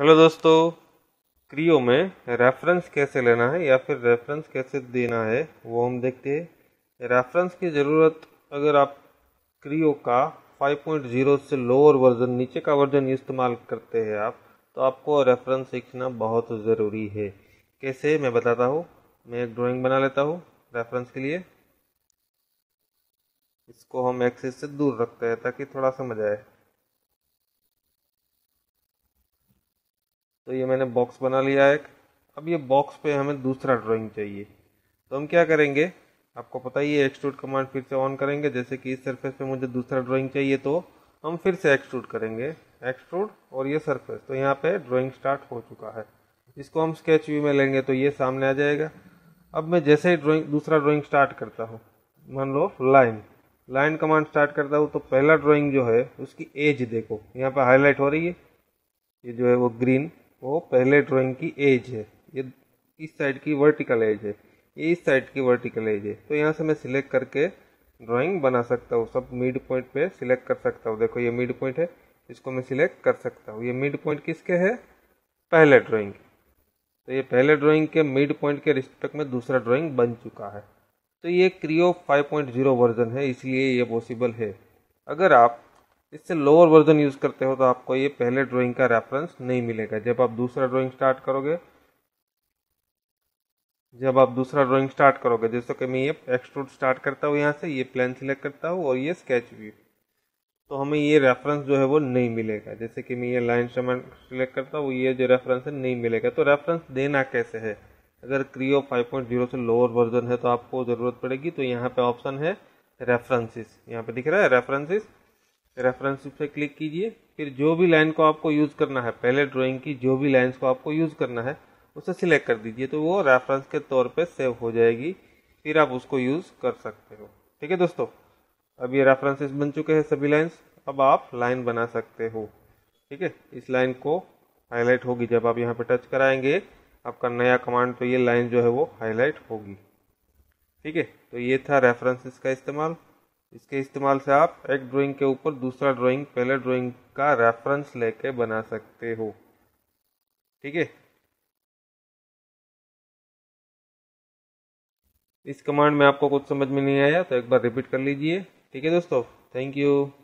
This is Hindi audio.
हेलो दोस्तों क्रियो में रेफरेंस कैसे लेना है या फिर रेफरेंस कैसे देना है वो हम देखते हैं रेफरेंस की ज़रूरत अगर आप क्रियो का 5.0 से लोअर वर्जन नीचे का वर्जन इस्तेमाल करते हैं आप तो आपको रेफरेंस सीखना बहुत ज़रूरी है कैसे मैं बताता हूँ मैं एक ड्राइंग बना लेता हूँ रेफरेंस के लिए इसको हम एक्सेस से दूर रखते हैं ताकि थोड़ा समझ आए तो ये मैंने बॉक्स बना लिया एक अब ये बॉक्स पे हमें दूसरा ड्राइंग चाहिए तो हम क्या करेंगे आपको पता ही है एक्सट्रूड कमांड फिर से ऑन करेंगे जैसे कि इस सरफेस पे मुझे दूसरा ड्राइंग चाहिए तो हम फिर से एक्सट्रूड करेंगे एक्सट्रूड और ये सरफेस तो यहाँ पे ड्राइंग स्टार्ट हो चुका है इसको हम स्केच व्यू में लेंगे तो ये सामने आ जाएगा अब मैं जैसे ही ड्रॉइंग दूसरा ड्राइंग स्टार्ट करता हूँ मान लो लाइन लाइन कमांड स्टार्ट करता हूँ तो पहला ड्राइंग जो है उसकी एज देखो यहाँ पर हाईलाइट हो रही है ये जो है वो ग्रीन वो पहले ड्राइंग की एज है ये इस साइड की वर्टिकल एज है ये इस साइड की वर्टिकल एज है तो यहाँ से मैं सिलेक्ट करके ड्राइंग बना सकता हूँ सब मिड पॉइंट पे सिलेक्ट कर सकता हूँ देखो ये मिड पॉइंट है इसको मैं सिलेक्ट कर सकता हूँ ये मिड पॉइंट किसके है पहले ड्राइंग तो ये पहले ड्राइंग के मिड पॉइंट के रिस्पेक्ट में दूसरा ड्राइंग बन चुका है तो ये क्रियो 5.0 वर्जन है इसलिए ये पॉसिबल है अगर आप इससे लोअर वर्जन यूज़ करते हो तो आपको ये पहले ड्राइंग का रेफरेंस नहीं मिलेगा जब आप दूसरा ड्राइंग स्टार्ट करोगे जब आप दूसरा ड्राइंग स्टार्ट करोगे जैसे कि मैं ये एक्सट्रूड स्टार्ट करता हूँ यहाँ से ये प्लान सिलेक्ट करता हूँ और ये स्केच व्यू तो हमें ये रेफरेंस जो है वो नहीं मिलेगा जैसे कि मैं ये लाइन सिलेक्ट करता हूँ ये जो रेफरेंस है नहीं मिलेगा तो रेफरेंस देना कैसे है अगर क्रियो 5.0 से लोअर वर्जन है तो आपको ज़रूरत पड़ेगी तो यहाँ पे ऑप्शन है रेफरेंसेस यहाँ पे दिख रहा है रेफरेंसेस रेफरेंस पे क्लिक कीजिए फिर जो भी लाइन को आपको यूज़ करना है पहले ड्राइंग की जो भी लाइंस को आपको यूज़ करना है उसे सिलेक्ट कर दीजिए तो वो रेफरेंस के तौर पे सेव हो जाएगी फिर आप उसको यूज़ कर सकते हो ठीक है दोस्तों अब ये रेफरेंसेस बन चुके हैं सभी लाइन्स अब आप लाइन बना सकते हो ठीक है इस लाइन को हाईलाइट होगी जब आप यहाँ पर टच कराएंगे आपका नया कमांड तो ये लाइन जो है वो हाईलाइट होगी ठीक है तो ये था रेफरेंसेस का इस्तेमाल इसके इस्तेमाल से आप एक ड्राइंग के ऊपर दूसरा ड्राइंग पहले ड्राइंग का रेफरेंस लेके बना सकते हो ठीक है इस कमांड में आपको कुछ समझ में नहीं आया तो एक बार रिपीट कर लीजिए ठीक है दोस्तों थैंक यू